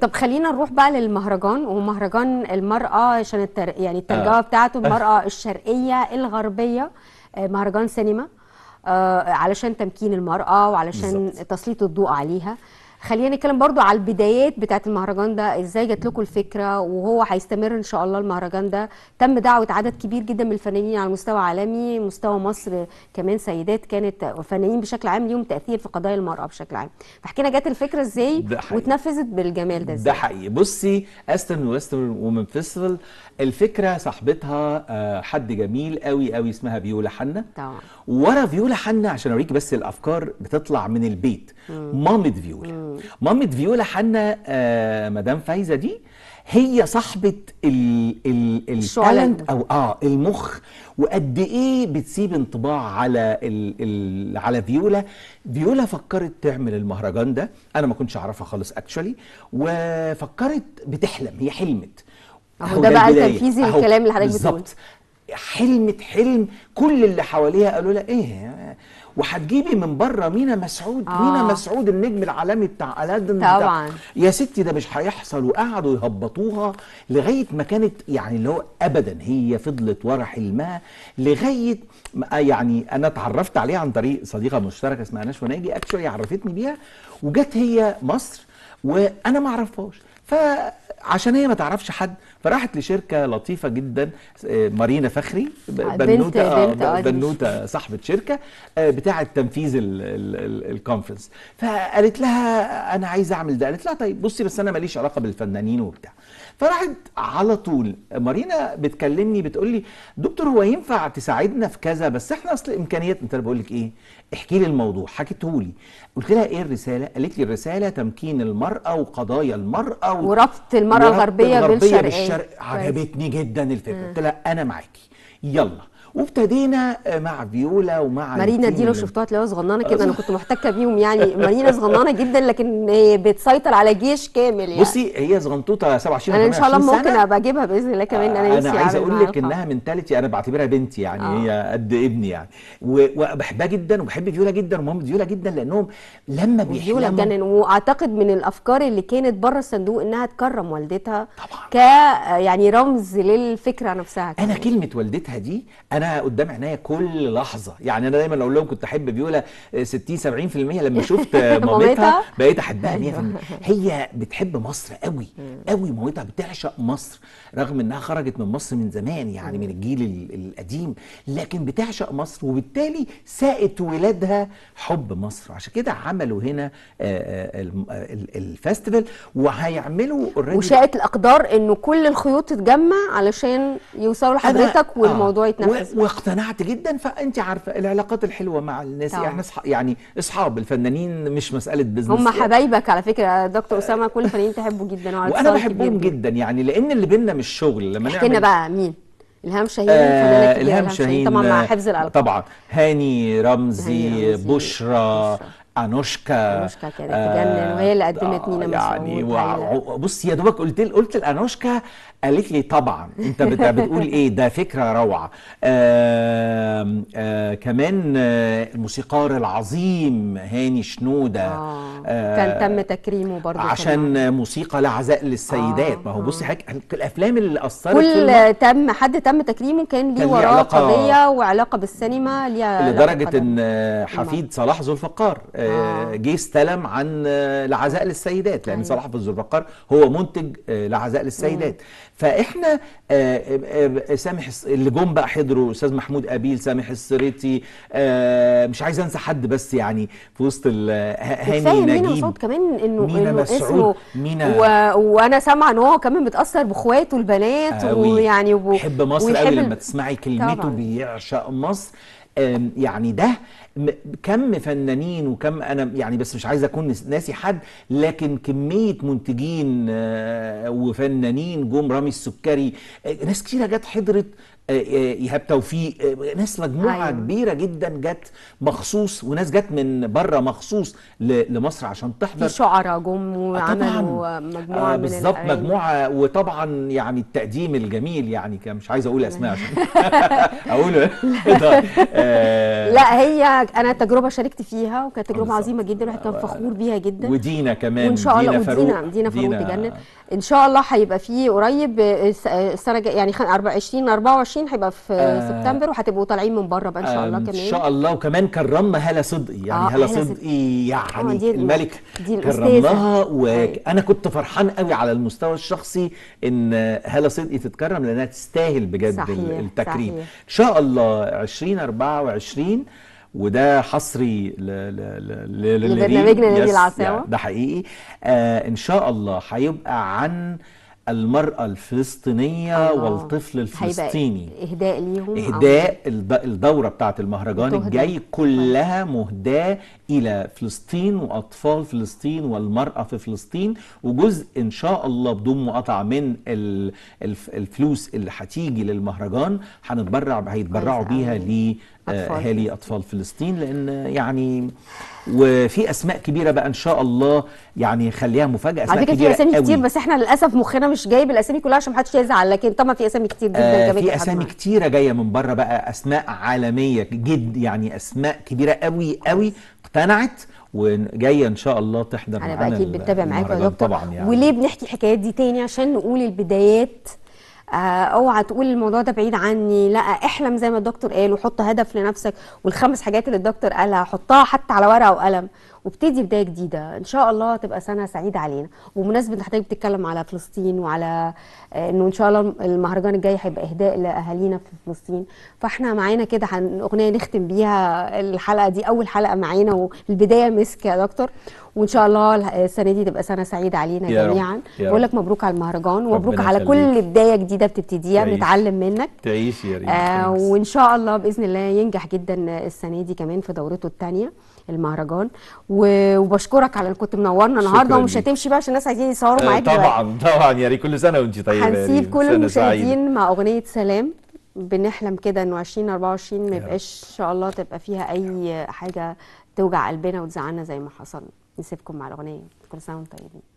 طب خلينا نروح بقى للمهرجان ومهرجان المرأة عشان التر... يعني الترجمة آه. بتاعته آه. المرأة الشرقية الغربية آه، مهرجان سينما آه علشان تمكين المرأة وعلشان بالزبط. تسليط الضوء عليها خلينا نتكلم برضو على البدايات بتاعه المهرجان ده ازاي جات لكم الفكره وهو هيستمر ان شاء الله المهرجان ده تم دعوه عدد كبير جدا من الفنانين على مستوى عالمي مستوى مصر كمان سيدات كانت فنانين بشكل عام ليهم تاثير في قضايا المراه بشكل عام فاحكينا جت الفكره ازاي واتنفذت بالجمال ده ازاي ده حقيقي بصي استن وستر وومن فيستيفال الفكره صاحبتها آه، حد جميل قوي قوي اسمها فيولا حنا طبعا ورا فيولا حنا عشان اوريكي بس الافكار بتطلع من البيت مامة فيولا مامة فيولا حنا آه مدام فايزه دي هي صاحبه التالنت او اه المخ وقد ايه بتسيب انطباع على الـ الـ على فيولا فيولا فكرت تعمل المهرجان ده انا ما كنتش اعرفها خالص اكشولي وفكرت بتحلم هي حلمت اهو ده بقى تنفيذي الكلام اللي حضرتك بتقوله حلمت حلم كل اللي حواليها قالوا لها ايه وهتجيبي من بره مينا مسعود آه. مينا مسعود النجم العالمي بتاع الادن طبعا ده. يا ستي ده مش هيحصل وقعدوا يهبطوها لغايه ما كانت يعني اللي هو ابدا هي فضلت ورا حلمها لغايه آه، يعني انا اتعرفت عليها عن طريق صديقه مشتركه اسمها نشوى ناجي اكشولي عرفتني بيها وجت هي مصر وانا ما اعرفهاش فعشان هي ما تعرفش حد فراحت لشركه لطيفه جدا آه، مارينا فخري آه، بنوته آه، بنوته صاحبه شركه بتاعه تنفيذ الكونفرنس فقالت لها انا عايزه اعمل ده قالت لها طيب بصي بس انا ماليش علاقه بالفنانين وبتاع فراحت على طول مارينا بتكلمني بتقول لي دكتور هو ينفع تساعدنا في كذا بس احنا اصل امكانيات انت بقول لك ايه احكي لي الموضوع حكيته لي قلت لها ايه الرساله قالت لي الرساله تمكين المراه وقضايا المراه وربط المراه الغربيه بالشرقيه بالشرق عجبتني جدا الفكره قلت لها انا معاكي يلا وابتدينا مع فيولا ومع مارينا دي لو شفتوها تلاقيها صغننه كده انا آه، كنت محتكه بيهم يعني مارينا صغننه جدا لكن هي بتسيطر على جيش كامل يعني بصي هي صغنطوطه 27 انا ان شاء الله ممكن ابقى اجيبها باذن الله كمان انا نفسي انا عايز اقول لك انها منتاليتي يعني انا بعتبرها بنتي يعني آه. هي قد ابني يعني وبحبها جدا وبحب فيولا جدا ومام فيولا جدا لانهم لما بيحبوا جدا واعتقد من الافكار اللي كانت بره الصندوق انها تكرم والدتها طبعا ك يعني رمز للفكره نفسها كمان. انا كلمه والدتها دي انا قدام عينيا كل لحظه يعني انا دايما اقول لهم كنت احب بيولا 60 70% لما شفت مامتها بقيت احبها 100% أيوة. هي بتحب مصر قوي قوي مامتها بتعشق مصر رغم انها خرجت من مصر من زمان يعني من الجيل القديم لكن بتعشق مصر وبالتالي ساقت ولادها حب مصر عشان كده عملوا هنا آه، آه، الفestival وهيعملوا وشاءت الاقدار انه كل الخيوط تتجمع علشان يوصلوا لحضرتك آه، والموضوع يتنفذ واقتنعت جدا فانت عارفه العلاقات الحلوه مع الناس طبعا. يعني يعني اصحاب الفنانين مش مساله بزنس هم يعني حبايبك على فكره دكتور اسامه كل الفنانين تحبه جدا وانا بحبهم جدا يعني لان اللي بينا مش شغل لما نعمل لنا بقى مين الهام شاهين آه الهام شاهين طبعا مع آه، حفظ الالقاب طبعا هاني رمزي, هاني رمزي بشرى انوشكا انوشكا كانت تجنن وهي اللي قدمت نينا آه، يعني و... بص يا دوبك قلت قلت لانوشكا قالت لي طبعا انت بتقول ايه ده فكره روعه آه، كمان آه، الموسيقار العظيم هاني شنوده آه كان تم تكريمه برضه عشان كمان. موسيقى لعزاء للسيدات آه ما هو بصي حضرتك الافلام اللي اثرت كل تم حد تم تكريمه كان ليه وراه قضيه وعلاقه بالسينما ليها لدرجه ان حفيد صلاح ذو الفقار آه، آه. جه استلم عن العزاء آه، للسيدات لان أيوه. صلاح بن ذو البقار هو منتج العزاء للسيدات فاحنا سامح اللي جم بقى حضروا استاذ محمود قابيل سامح السريتي مش عايز انسى حد بس يعني في وسط هاني نجيب مينا مسعود كمان انه مينا مسعود مينا و... وانا سامعه ان هو كمان متاثر باخواته البنات ويعني وب... بيحب مصر قوي لما تسمعي كلمته طبعا. بيعشق مصر يعني ده كم فنانين وكم انا يعني بس مش عايز اكون ناسي حد لكن كميه منتجين آه، وفنانين جم رامي السكري آه، ناس كتيره جت حضرت ايهاب آه، آه، توفيق آه، ناس مجموعه أيوة. كبيره جدا جت مخصوص وناس جت من بره مخصوص لمصر عشان تحضر في شعراء جم وعملوا مجموعه آه بالظبط مجموعه وطبعا يعني التقديم الجميل يعني مش عايز اقول اسماء عشان اقول آه لا هي انا تجربه شاركت فيها وكانت تجربه بالزبط. عظيمه جدا الواحد كان فخور بيها جدا ودينا كمان وان شاء الله دينا فاروق دينا, دينا فاروق تجنن ان شاء الله هيبقى فيه قريب السنه يعني 24 24 2020 هيبقى في آه سبتمبر وهتبقوا طالعين من بره بقى ان شاء آه، الله كمان ان شاء الله وكمان كرمنا هلا صدقي يعني آه هلا صدقي إيه، يعني آه، دي الملك دي كرمناها وانا كنت فرحان قوي على المستوى الشخصي ان هلا صدقي تتكرم لانها تستاهل بجد صحيح التكريم صحيح. ان شاء الله 2024 وده حصري لبرنامجنا نادي العصاوه ده حقيقي آه ان شاء الله هيبقى عن المرأة الفلسطينية آه. والطفل الفلسطيني إهداء ليهم إهداء الدورة بتاعة المهرجان الجاي كلها مهداة إلى فلسطين وأطفال فلسطين والمرأة في فلسطين وجزء إن شاء الله بدون مقاطعة من الفلوس اللي هتيجي للمهرجان هنتبرع هيتبرعوا بيها ليه اهالي اطفال فلسطين لان يعني وفي اسماء كبيره بقى ان شاء الله يعني خليها مفاجاه اسماء كبيره في اسامي قوي. كتير بس احنا للاسف مخنا مش جايب الاسامي كلها عشان محدش يزعل لكن طبعا في اسامي كتير جدا آه في اسامي كتيره جايه من بره بقى اسماء عالميه جد يعني اسماء كبيره قوي قوي اقتنعت وجايه ان شاء الله تحضر معانا انا اكيد بتابع معاك يا دكتور طبعا يعني. وليه بنحكي الحكايات دي تاني عشان نقول البدايات آه، اوعى تقول الموضوع ده بعيد عني لا احلم زي ما الدكتور قال وحط هدف لنفسك والخمس حاجات اللي الدكتور قالها حطها حتى على ورقه وقلم وابتدي بدايه جديده ان شاء الله تبقى سنه سعيده علينا وبمناسبه حضرتك بتتكلم على فلسطين وعلى آه، انه ان شاء الله المهرجان الجاي هيبقى اهداء لاهالينا في فلسطين فاحنا معانا كده اغنيه نختم بيها الحلقه دي اول حلقه معانا والبدايه مسك يا دكتور وان شاء الله السنه دي تبقى سنه سعيده علينا جميعا بقول لك مبروك على المهرجان ومبروك على كل بدايه جديده بتبتديها بنتعلم منك تعيش يا ريت آه وان شاء الله باذن الله ينجح جدا السنه دي كمان في دورته الثانيه المهرجان وبشكرك على اللي كنت منورنا النهارده ومش هتمشي بقى عشان الناس عايزين يصوروا آه، معاك طبعا طبعا يا يعني ريت كل سنه وانت طيبه يعني هنسيب كل المشاهدين مع اغنيه سلام بنحلم كده انه 2024 ما يبقاش ان شاء الله تبقى فيها اي حاجه توجع قلبنا وتزعلنا زي ما حصل نسيبكم مع الاغنيه كل سنه وانتم طيبين